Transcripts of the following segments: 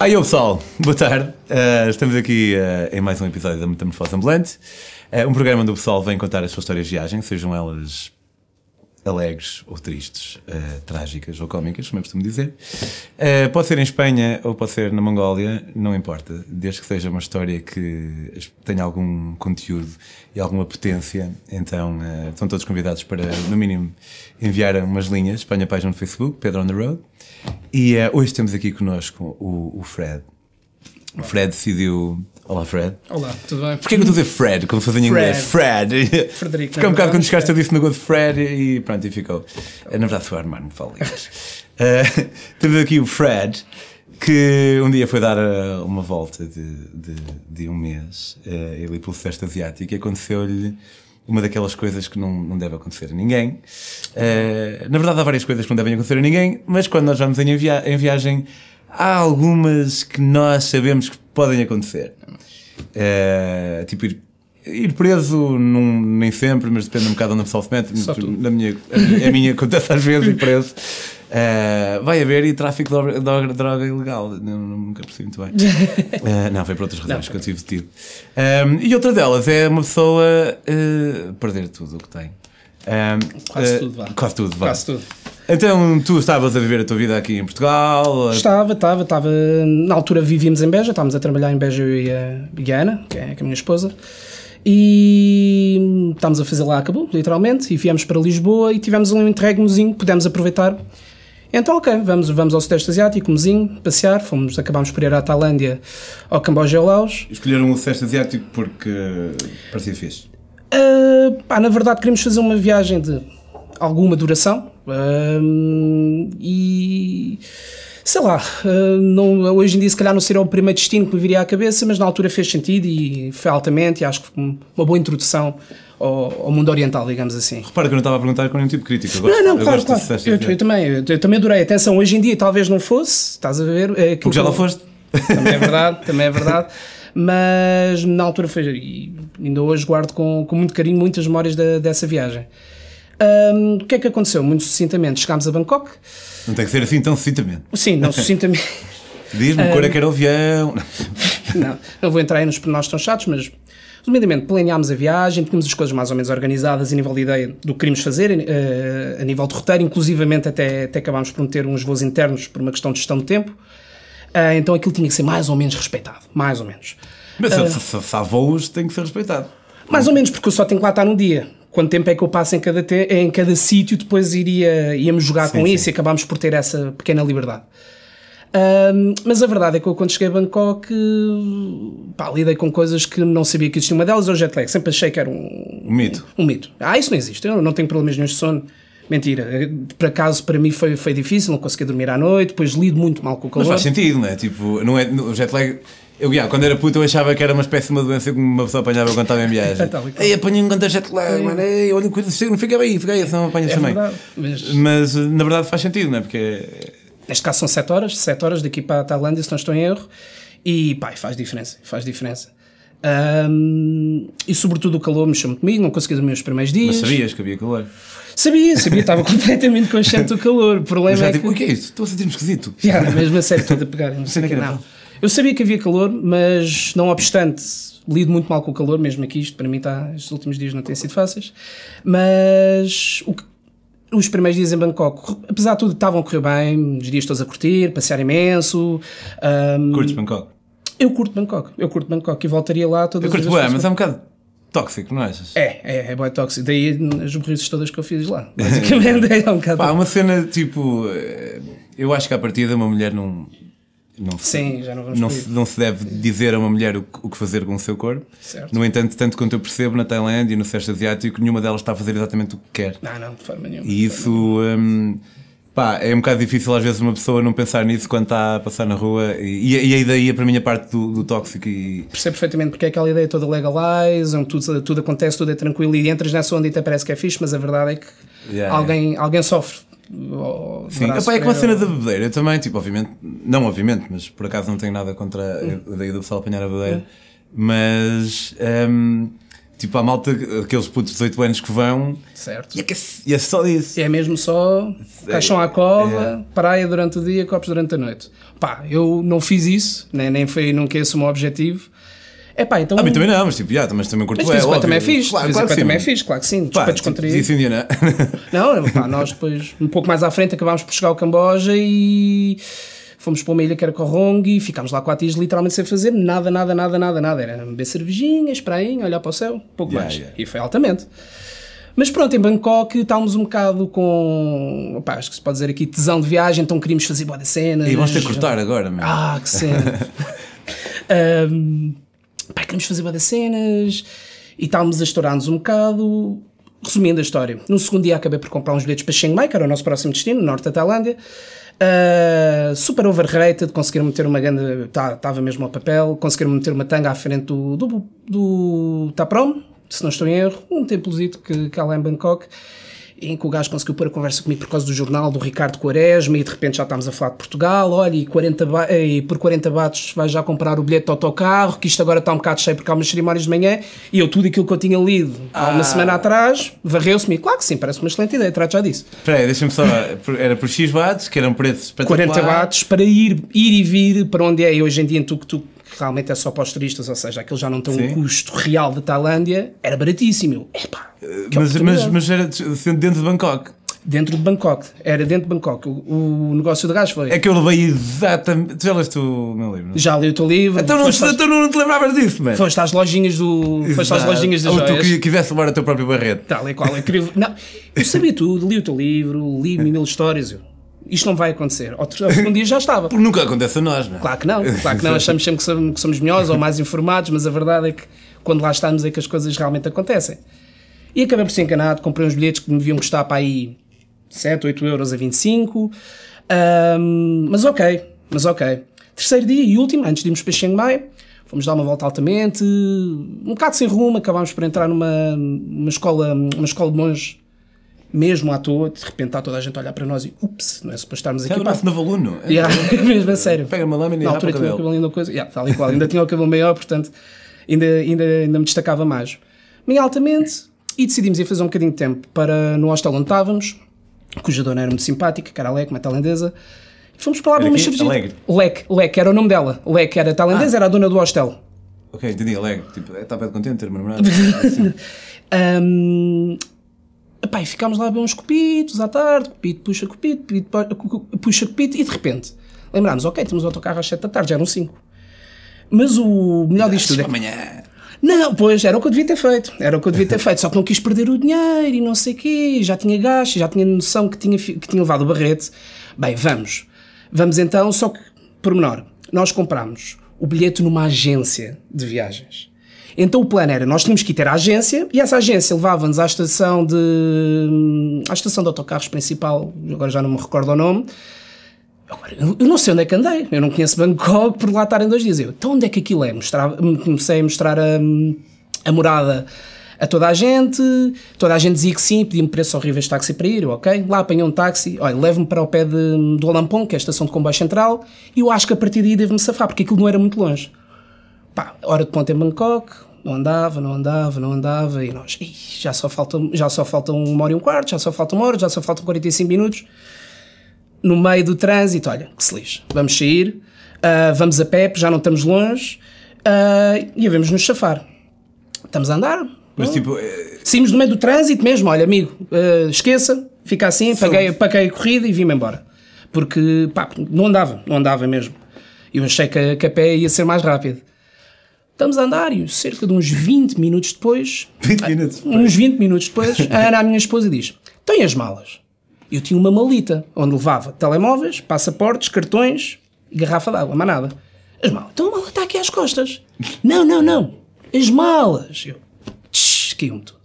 Aí, pessoal, boa tarde. Uh, estamos aqui uh, em mais um episódio da Metamorfose Ambulante, uh, um programa onde o pessoal vem contar as suas histórias de viagem, sejam elas alegres ou tristes, uh, trágicas ou cómicas, é me dizer. Uh, pode ser em Espanha ou pode ser na Mongólia, não importa, desde que seja uma história que tenha algum conteúdo e alguma potência. Então, uh, estão todos convidados para, no mínimo, enviar umas linhas Espanha Página no Facebook, Pedro on the Road. E hoje temos aqui connosco o, o Fred. O Fred decidiu Olá, Fred. Olá, tudo bem? Porquê que eu estou a dizer Fred, como se fosse em inglês? Fred. Frederico. Porque um bocado é quando chegaste eu disse no negócio de Fred e pronto, e ficou. Eh, na verdade, foi o Armando me fala uh, Temos aqui o Fred, que um dia foi dar eh, uma volta de, de, de um mês, uh, eh, ele pelo Sudeste Asiático, e aconteceu-lhe uma daquelas coisas que não, não deve acontecer a ninguém. Uh, na verdade, há várias coisas que não devem acontecer a ninguém, mas quando nós vamos em, via em viagem, há algumas que nós sabemos que podem acontecer. É, tipo, ir, ir preso, num, nem sempre, mas depende um bocado onde o pessoal se mete. Na minha, a, a minha acontece às vezes ir preso. Eh, vai haver e tráfico de droga, droga ilegal. Não, nunca percebi muito bem. Eh, não, foi por outras razões não. que eu tive detido. Ehm, e outra delas é uma pessoa perder tudo o que tem. Ehm, quase, tudo, quase tudo, vá. Quase tudo. Então, tu estavas a viver a tua vida aqui em Portugal? Estava, estava, estava. Na altura vivíamos em Beja, estávamos a trabalhar em Beja eu e a, e a Ana, que é, que é a minha esposa e estávamos a fazer lá acabou, literalmente, e viemos para Lisboa e tivemos um interregnozinho que pudemos aproveitar. Então, ok, vamos, vamos ao Sudeste Asiático, mozinho, passear, fomos, acabámos por ir à Tailândia, ao Camboja e ao Laos. Escolheram o Sudeste Asiático porque parecia fixe? Uh, pá, na verdade queríamos fazer uma viagem de alguma duração hum, e sei lá, hum, não, hoje em dia se calhar não seria o primeiro destino que me viria à cabeça, mas na altura fez sentido e foi altamente e acho que uma boa introdução ao, ao mundo oriental, digamos assim. Repara que eu não estava a perguntar com nenhum tipo de crítica. não, não, claro, claro. Eu, eu, também, eu, eu também adorei. Atenção, hoje em dia talvez não fosse, estás a ver... É, Porque já lá foste. Também é verdade, também é verdade. Mas na altura foi, e ainda hoje guardo com, com muito carinho muitas memórias da, dessa viagem. Um, o que é que aconteceu? Muito sucintamente, chegámos a Bangkok. Não tem que ser assim tão sucintamente. Sim, não sucintamente. Diz-me um, cor é que era o avião. não, não vou entrar aí nos pronósticos tão chatos, mas Resumidamente, planeámos a viagem, tínhamos as coisas mais ou menos organizadas a nível de ideia do que queríamos fazer, eh, a nível de roteiro, inclusivamente até, até acabámos por meter uns voos internos por uma questão de gestão de tempo. Ah, então aquilo tinha que ser mais ou menos respeitado, mais ou menos. Mas uh, se, se, se há voos, tem que ser respeitado. Mais ou menos, porque eu só tenho que lá estar num dia quanto tempo é que eu passo em cada, em cada sítio, depois iria, íamos jogar sim, com sim. isso e acabámos por ter essa pequena liberdade. Um, mas a verdade é que eu, quando cheguei a Bangkok, pá, lidei com coisas que não sabia que existia. Uma delas é o jet lag. Sempre achei que era um, um mito. Um, um mito. Ah, isso não existe. Eu não tenho problemas nenhum de sono. Mentira, por acaso para mim foi, foi difícil, não conseguia dormir à noite, depois lido muito mal com o calor. Mas faz sentido, não é? Tipo, não é, o jet lag eu, yeah, quando era puto, eu achava que era uma espécie de uma doença que uma pessoa apanhava quando estava em viagem. então, então. Ei, apanhei-me quando jet lag, mano. Ei, olha, cuida, não fica bem, fica aí, senão apanhas é também. Verdade, mas... mas... na verdade faz sentido, não é? Porque. Neste caso são 7 horas, 7 horas daqui para a Tailândia, se não estou em erro. E, pá, faz diferença, faz diferença. Um, e sobretudo o calor mexeu-me comigo, não consegui dormir os primeiros dias. Mas sabias que havia calor? Sabia, sabia, estava completamente consciente do calor. O problema já, é tipo, que... o que é isto? Estou a sentir-me esquisito. Yeah, mesmo a sério, tudo a pegar. Não sei que é é Não. Eu sabia que havia calor, mas não obstante, lido muito mal com o calor, mesmo aqui, isto para mim está, estes últimos dias não têm sido fáceis, mas que, os primeiros dias em Bangkok, apesar de tudo, estavam a correr bem, os dias todos a curtir, passear imenso. Um, Curtes Bangkok? Eu curto Bangkok, eu curto Bangkok e voltaria lá todas eu as Eu curto bem, mas é um bocado tóxico, não achas? É, é, é bem tóxico. Daí as burrices todas que eu fiz lá, basicamente. é um bocado. Pá, uma cena tipo. Eh, eu acho que à partida uma mulher não. Num não se, Sim, já não vamos não se, não se deve dizer a uma mulher o, o que fazer com o seu corpo. Certo. No entanto, tanto quanto eu percebo, na Tailândia e no Sudeste Asiático, nenhuma delas está a fazer exatamente o que quer. Não, não, de forma nenhuma. E isso. Hum, pá, é um bocado difícil às vezes uma pessoa não pensar nisso quando está a passar na rua e, e aí daí para mim a é parte do, do tóxico e... Percebo perfeitamente porque é aquela ideia toda legalize, onde tudo, tudo acontece, tudo é tranquilo e entras nessa onda e até parece que é fixe, mas a verdade é que yeah, alguém, yeah. alguém sofre Sim, Opa, é com a cena da bebedeira, eu também, tipo, obviamente, não obviamente, mas por acaso não tenho nada contra a hum. ideia do pessoal apanhar a bebedeira, hum. mas. Um, tipo, a malta, aqueles putos de 18 anos que vão. Certo. E é, é, é só isso. É mesmo só é, caixão à cova, é. praia durante o dia, copos durante a noite. Pá, eu não fiz isso, nem, nem foi, nunca esse o meu objetivo. É pá, então. Ah, também não, mas tipo, já mas também curto mas, é, também é fixe. Claro, claro também é fixe, claro que sim. Pá, para descontrair. Tipo, não Não, pá, nós depois, um pouco mais à frente, acabámos por chegar ao Camboja e fomos para uma ilha que era Corrong e ficámos lá quatro dias literalmente sem fazer nada, nada, nada, nada, nada. Era beber cervejinha espraim, olhar para o céu, pouco yeah, mais. Yeah. E foi altamente. Mas pronto, em Bangkok estávamos um bocado com. Opa, acho que se pode dizer aqui tesão de viagem, então queríamos fazer boa de cenas. E vamos ter que cortar agora, mesmo. Ah, que cena! um, pá, queremos fazer bada cenas e estávamos a estourar-nos um bocado. Resumindo a história, no segundo dia acabei por comprar uns bilhetes para Chiang Mai, que era o nosso próximo destino, no norte da Tailândia. Uh, super overrated, conseguiram meter uma grande. Estava tá, mesmo ao papel, conseguiram meter uma tanga à frente do, do, do Taprom, se não estou em erro, um templozito que, que há lá em Bangkok em que o gajo conseguiu pôr a conversa comigo por causa do jornal do Ricardo Quaresma e de repente já estamos a falar de Portugal, olha, e, 40 e por 40 batos vais já comprar o bilhete de autocarro, que isto agora está um bocado cheio porque há umas cerimónias de manhã, e eu tudo aquilo que eu tinha lido há ah. uma semana atrás, varreu-se-me, claro que sim, parece uma excelente ideia, trato já disso. Espera aí, deixa-me só, era por X batos, que eram preços para 40 batos para ir, ir e vir para onde é hoje em dia em que tu realmente é só para os turistas, ou seja, aquilo já não tem Sim. um custo real da Tailândia, era baratíssimo. Epá, eh, é mas, mas, mas era dentro de Bangkok dentro de Bangkok. Era dentro de Bangkok. O, o negócio do gás foi. É que eu levei exatamente. Tu já leste o meu livro? Não? É? Já li o teu livro. Então não, então não te lembravas disso, mano. Foste às lojinhas do. Foste às lojinhas das Ou joias. tu que quisesse levar o teu próprio barreto. Tal e qual, incrível. não, eu sabia tudo, li o teu livro, li é. mil histórias. Eu, isto não vai acontecer. outro um dia já estava. Porque nunca acontece a nós, não é? Claro que não. Claro que não. Achamos sempre que somos, que somos melhores ou mais informados, mas a verdade é que quando lá estamos é que as coisas realmente acontecem. E acabei por ser enganado, comprei uns bilhetes que me deviam custar para aí 7, 8 euros a 25. Um, mas ok, mas ok. Terceiro dia e último, antes de irmos para Chiang Mai, fomos dar uma volta altamente, um bocado sem rumo, acabámos por entrar numa, numa escola, uma escola de monges mesmo à toa, de repente está toda a gente a olhar para nós e ups, não é suposto estarmos aqui. É o nosso novaluno. É yeah, mesmo a sério. Pega uma lâmina e Na altura tinha o cabelo ainda coisa. Yeah, ali qual. ainda tinha o cabelo maior, portanto ainda, ainda, ainda me destacava mais. Em altamente e decidimos ir fazer um bocadinho de tempo para no hostel onde estávamos, cuja dona era muito simpática, Caralec, uma tailandesa. E fomos para lá para uma cerveja. leque Lek, era o nome dela. leque era tailandesa, ah. era a dona do hostel. Ok, entendi, alegre. Tipo, é, tá estava contente de ter me assim. um, Epá, e ficámos lá a ver uns copitos à tarde, copito puxa copito, copito puxa copito, e de repente lembrámos, ok, temos o autocarro às 7 da tarde, já eram 5. Mas o melhor disto tudo é que... amanhã. Não, pois, era o que eu devia ter feito, era o que eu devia ter feito, só que não quis perder o dinheiro e não sei o quê, já tinha gasto, já tinha noção que tinha, que tinha levado o barrete. Bem, vamos, vamos então, só que, pormenor, nós comprámos o bilhete numa agência de viagens. Então o plano era, nós tínhamos que ir ter a agência e essa agência levava-nos à estação de... Hum, à estação de autocarros principal, agora já não me recordo o nome, Agora, eu não sei onde é que andei, eu não conheço Bangkok por lá estar em dois dias. Eu, então onde é que aquilo é? Mostrava, comecei a mostrar a, hum, a morada a toda a gente, toda a gente dizia que sim, pedia-me preço horríveis de táxi para ir, ok? Lá apanhei um táxi, olha, leve me para o pé de, hum, do Olampon, que é a estação de comboio central, e eu acho que a partir daí devo-me safar, porque aquilo não era muito longe. Pá, hora de ponta em Bangkok, não andava, não andava, não andava, e nós, já só, falta, já só falta uma hora e um quarto, já só falta uma hora, já só faltam 45 minutos. No meio do trânsito, olha, que se lixe, vamos sair, uh, vamos a pé, já não estamos longe, uh, e vamos nos chafar. Estamos a andar. Mas hum, tipo. É... Saímos no meio do trânsito mesmo, olha, amigo, uh, esqueça, fica assim, São... paguei, paguei a corrida e vim-me embora. Porque, pá, não andava, não andava mesmo. Eu achei que a, que a pé ia ser mais rápido. Estamos a andar e cerca de uns 20 minutos depois. 20 minutos depois. Ah, uns 20 minutos depois, a Ana, a minha esposa, diz: Tem as malas. Eu tinha uma malita onde levava telemóveis, passaportes, cartões e garrafa d'água, mais nada. As malas. Então a mala está aqui às costas. não, não, não. As malas. Eu. Caiu-me tudo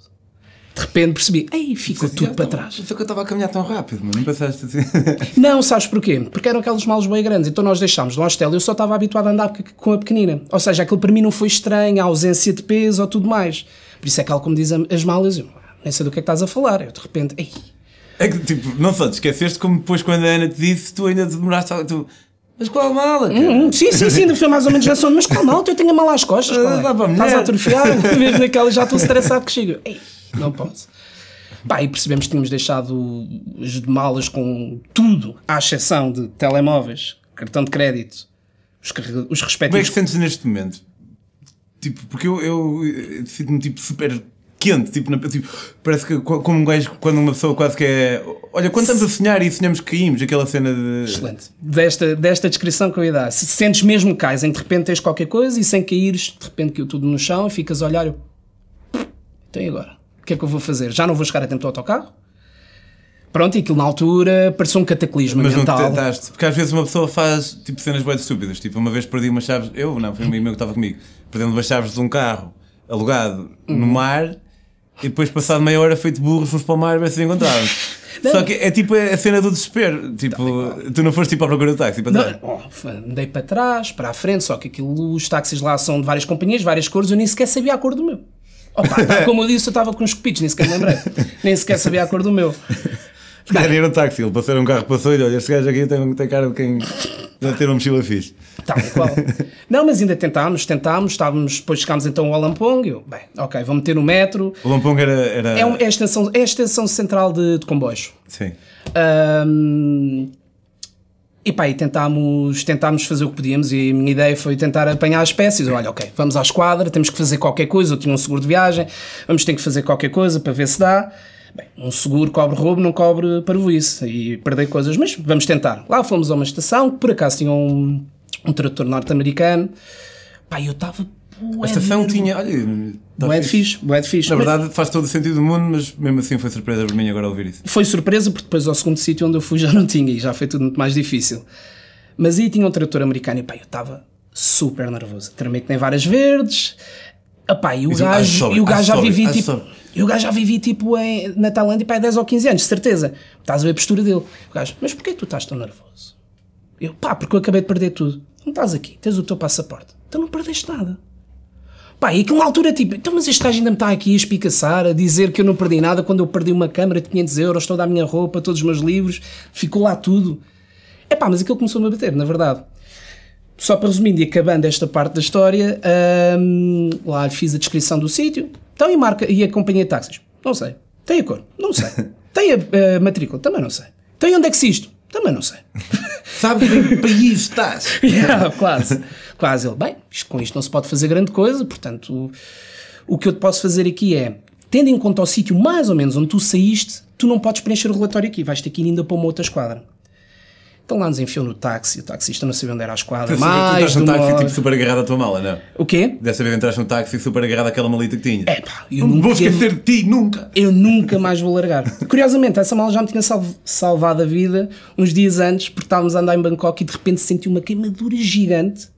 de repente percebi, ei, ficou tudo para tava, trás. Só que eu estava a caminhar tão rápido, mas não pensaste assim. não, sabes porquê? Porque eram aqueles malos bem grandes, então nós deixámos no hostel. Eu só estava habituado a andar com a pequenina. Ou seja, aquilo para mim não foi estranho, a ausência de peso ou tudo mais. Por isso é que ela, como diz as malas, eu ah, nem sei do que é que estás a falar. Eu de repente, ei. É que, tipo, não só te esqueceste, como depois quando a Ana te disse, tu ainda demoraste. A, tu, mas qual mala? Hum, hum sim, sim, sim, ainda foi mais ou menos nessa Mas qual mala? Eu tenho a mala às costas. Qual é? Estás a atrofiar, mesmo naquela já estou estressado que chego. Ei. não posso. Pá, e percebemos que tínhamos deixado as malas com tudo, à exceção de telemóveis, cartão de crédito, os, os respectivos. Como é que sentes neste momento? Tipo, porque eu, eu eh, sinto-me tipo super quente, tipo, na, tipo, parece que como um gajo, quando uma pessoa quase que é. Olha, quando estamos a sonhar e sonhamos que caímos, aquela cena de. Excelente. Desta, desta descrição que eu ia dar. Se sentes mesmo que cais, em que de repente tens qualquer coisa e sem caíres, de repente caiu tudo no chão e ficas a olhar. Eu... Então e agora? O que é que eu vou fazer? Já não vou chegar a tempo do autocarro? Pronto, e aquilo na altura pareceu um cataclismo Mas mental. Mas tentaste, porque às vezes uma pessoa faz tipo cenas bem estúpidas, tipo uma vez perdi umas chaves, eu não, foi um amigo meu que estava comigo, perdendo umas chaves de um carro alugado no uhum. mar e depois passado meia hora feito burro fomos para o mar e se encontraram. Só que é tipo a cena do desespero. Tipo, tá, tu não foste tipo à procura do táxi para trás? Não, oh, andei para trás, para a frente, só que aquilo, os táxis lá são de várias companhias, várias cores, eu nem sequer sabia a cor do meu. Opa, tá, como eu disse, eu estava com uns copitos nem sequer lembrei. Nem sequer sabia a cor do meu. Querem era no táxi, ele passou um carro, passou e olha, este gajo aqui tem, tem cara de quem de ter uma mochila fixe. Tal qual. Não, mas ainda tentámos, tentámos, estávamos, depois chegámos então ao Lampong, eu, bem, ok, vamos meter no metro. O Lampong era... era... É, é, a estação, é a estação central de, de comboios. Sim. Um, e pá, e tentámos, tentámos fazer o que podíamos e a minha ideia foi tentar apanhar as peças. Olha, ok, vamos à esquadra, temos que fazer qualquer coisa, eu tinha um seguro de viagem, vamos ter que fazer qualquer coisa para ver se dá. Bem, um seguro cobre roubo, não cobre para isso e perder coisas, mas vamos tentar. Lá fomos a uma estação, por acaso tinha um, um norte-americano, pá, eu estava esta Esta ação tinha. Olha, tá bué de fixe, bué de fixe. Na verdade faz todo o sentido do mundo, mas mesmo assim foi surpresa para mim agora ouvir isso. Foi surpresa porque depois ao segundo sítio onde eu fui já não tinha e já foi tudo muito mais difícil. Mas aí tinha um trator americano e pá, eu estava super nervoso. Tremei que nem várias verdes. Epá, e o gajo, sobre, e o gajo já vivi tipo. Sobre. E o gajo já vivi tipo em, na Tailândia para 10 ou 15 anos, certeza. Estás a ver a postura dele. O gajo, mas porquê tu estás tão nervoso? Eu, pá, porque eu acabei de perder tudo. Não estás aqui, tens o teu passaporte. Então não perdeste nada. Pá, e que uma altura, tipo, então, mas este gajo ainda me está aqui a espicaçar, a dizer que eu não perdi nada quando eu perdi uma câmara de 500 euros, toda a minha roupa, todos os meus livros, ficou lá tudo. É pá, mas aquilo começou-me a bater, na verdade. Só para resumindo e acabando esta parte da história, hum, lá fiz a descrição do sítio, então e marca e a companhia de táxis? Não sei. Tem a cor? Não sei. Tem a, a matrícula? Também não sei. Tem onde é que se isto? Também não sei. Sabes em que país estás? yeah, quase. Quase. Ele, bem, isto, com isto não se pode fazer grande coisa, portanto, o, o que eu te posso fazer aqui é, tendo em conta o sítio mais ou menos onde tu saíste, tu não podes preencher o relatório aqui, vais ter que ir ainda para uma outra esquadra. Então lá nos enfiou no táxi, o taxista não sabia onde era a esquadra. Mas tu estás no táxi tipo super agarrado à tua mala, não? O quê? Dessa vez entraste no táxi super agarrado àquela malita que tinha. É pá, eu não nunca, vou esquecer eu, de ti, nunca! Eu nunca mais vou largar. Curiosamente, essa mala já me tinha salvado a vida uns dias antes, porque estávamos a andar em Bangkok e de repente senti uma queimadura gigante.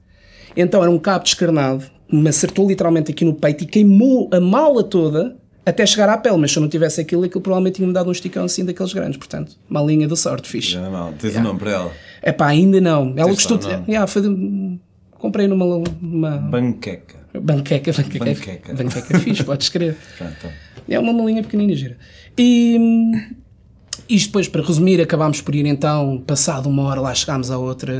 Então era um cabo descarnado, me acertou literalmente aqui no peito e queimou a mala toda até chegar à pele, mas se eu não tivesse aquilo, aquilo provavelmente tinha-me dado um esticão assim daqueles grandes, portanto, uma linha do sorte, fixe. Não é Tens yeah. um nome para ela? É pá, ainda não. Ela Tens gostou. Não. Yeah, foi de... Comprei numa. Uma... Banqueca. Banqueca, banqueca. Banqueca, banqueca fixe, podes crer. Pronto. É uma malinha pequenina gira. E. Hum, isto depois, para resumir, acabámos por ir então, passado uma hora lá chegámos à outra,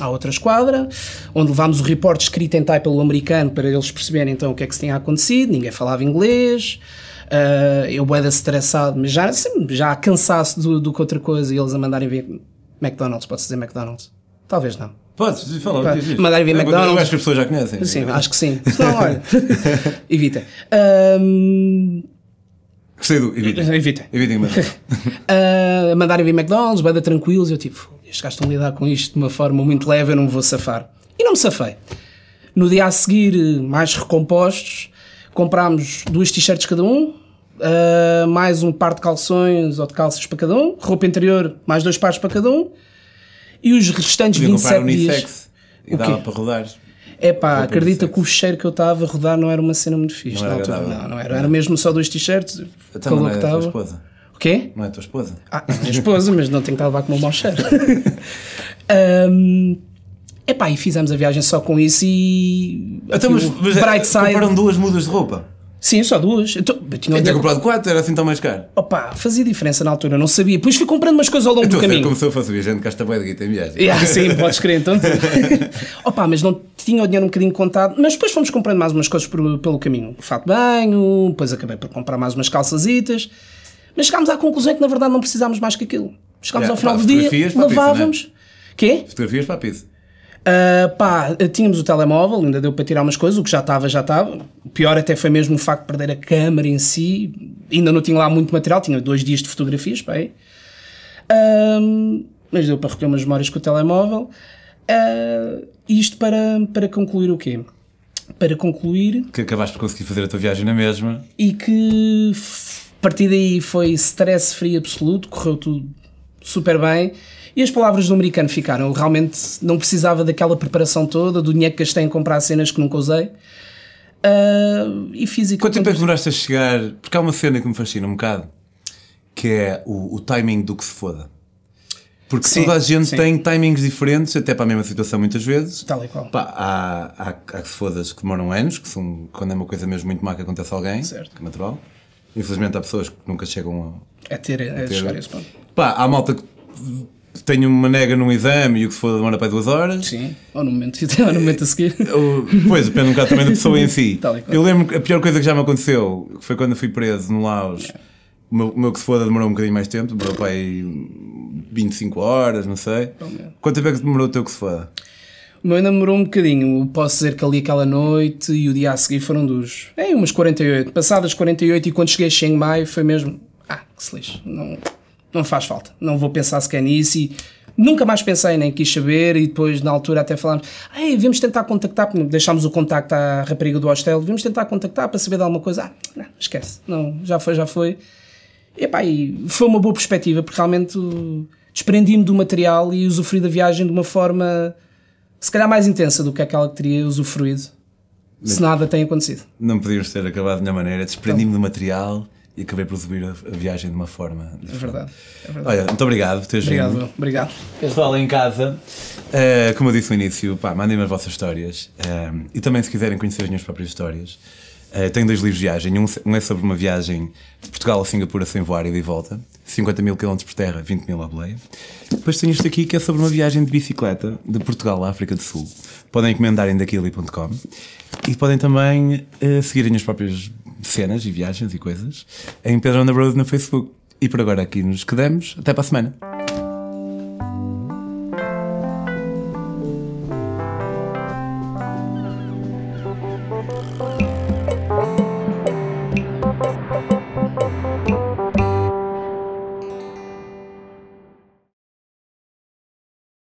à outra esquadra, onde levámos o reporte escrito em type pelo americano para eles perceberem então o que é que se tinha acontecido, ninguém falava inglês, uh, eu boeda estressado, mas já, assim, já cansaço do, do que outra coisa, e eles a mandarem ver McDonald's, pode dizer McDonald's? Talvez não. Podes fala, o que dizes. Mandarem vir McDonald's. Acho que as pessoas já conhecem. Sim, acho que sim. não, olha, evita. Um, Gostei do. Evitem. Evitem. Evitem uh, ah, Mandaram vir McDonald's, bada tranquilos. Eu tipo, estes gajos estão a lidar com isto de uma forma muito leve, eu não me vou safar. E não me safei. No dia a seguir, mais recompostos, comprámos duas t-shirts cada um, uh, mais um par de calções ou de calças para cada um, roupa interior, mais dois pares para cada um, e os restantes Podia 27 comprar dias. Unifex e dava para rodar é pá, acredita que o cheiro que eu estava a rodar não era uma cena muito fixe não na altura. Não, não era. Não. Era mesmo só dois t-shirts, então, é a que estava. O quê? Não é a tua esposa? Ah, é a minha esposa, mas não tenho que estar a levar com o mau cheiro. um, pá, e fizemos a viagem só com isso e. Então, mas, mas, é, Brightside. Compraram duas mudas de roupa? Sim, só duas. então eu tinha comprado quatro, era assim tão mais caro. Opa, fazia diferença na altura, não sabia. Depois fui comprando umas coisas ao longo do caminho. começou a fazer viajante, gasta bem de guita em viagem. Yeah, sim, podes crer, então. Opa, mas não tinha o dinheiro um bocadinho contado. Mas depois fomos comprando mais umas coisas por, pelo caminho. O fato de banho, depois acabei por comprar mais umas calçazitas. Mas chegámos à conclusão que na verdade não precisámos mais que aquilo. Chegámos yeah, ao final do dia, lavávamos. Pizza, é? Quê? Fotografias para a pizza. Uh, pá, tínhamos o telemóvel, ainda deu para tirar umas coisas, o que já estava, já estava. O pior até foi mesmo o facto de perder a câmera em si. Ainda não tinha lá muito material, tinha dois dias de fotografias, pá, Uh, mas deu para recolher umas memórias com o telemóvel. Uh, isto para, para concluir o quê? Para concluir... Que acabaste por conseguir fazer a tua viagem na mesma. E que a partir daí foi stress-free absoluto, correu tudo super bem e as palavras do americano ficaram. Eu realmente não precisava daquela preparação toda, do dinheiro que gastei em comprar cenas que nunca usei. Uh, e fiz Quanto tempo é que demoraste a chegar? Porque há uma cena que me fascina um bocado, que é o, o timing do que se foda. Porque sim, toda a gente sim. tem timings diferentes, até para a mesma situação muitas vezes. Tal e qual. Pá, há, há, há que se fodas que demoram anos, que são quando é uma coisa mesmo muito má que acontece a alguém, certo. que é natural. Infelizmente há pessoas que nunca chegam a, a ter, a, a ter. chegar a esse ponto. Pá, há malta que tenho uma nega num exame e o que se for demora para duas horas. Sim, ou no momento, ou no momento a seguir. pois, depende um bocado também da pessoa em si. Eu lembro que a pior coisa que já me aconteceu foi quando fui preso no Laos. É. O meu, meu que se for demorou um bocadinho mais tempo, demorou para aí 25 horas, não sei. Oh, Quanto tempo é que demorou o teu que se for? O meu ainda demorou um bocadinho. Posso dizer que ali aquela noite e o dia a seguir foram dos. É, umas 48. Passadas 48 e quando cheguei a Chiang Mai foi mesmo. Ah, que se lixo. Não não faz falta. Não vou pensar sequer nisso e nunca mais pensei, nem quis saber. E depois, na altura, até falámos: Ei, vamos tentar contactar, deixámos o contacto à rapariga do hostel, vamos tentar contactar para saber de alguma coisa. Ah, não, esquece, não, já foi, já foi. E, pá, e foi uma boa perspectiva, porque realmente desprendi-me do material e usufruí da viagem de uma forma se calhar mais intensa do que aquela que teria usufruído. Bem, se nada tem acontecido. Não podíamos ter acabado de melhor maneira. Desprendi-me do material, e acabei por subir a viagem de uma forma É verdade. É verdade. Olha, muito obrigado por teres obrigado, vindo. Obrigado. Pessoal em casa, uh, como eu disse no início, pá, mandem-me as vossas histórias uh, e também se quiserem conhecer as minhas próprias histórias. Uh, tenho dois livros de viagem. Um, um, é sobre uma viagem de Portugal a Singapura sem voar e de volta. 50 mil km por terra, 20 mil à boleia. Depois tenho isto aqui que é sobre uma viagem de bicicleta de Portugal à África do Sul. Podem encomendar em daquili.com e podem também uh, seguirem as próprias cenas e viagens e coisas em Pedro on the Road no Facebook. E por agora aqui nos quedamos. Até para a semana.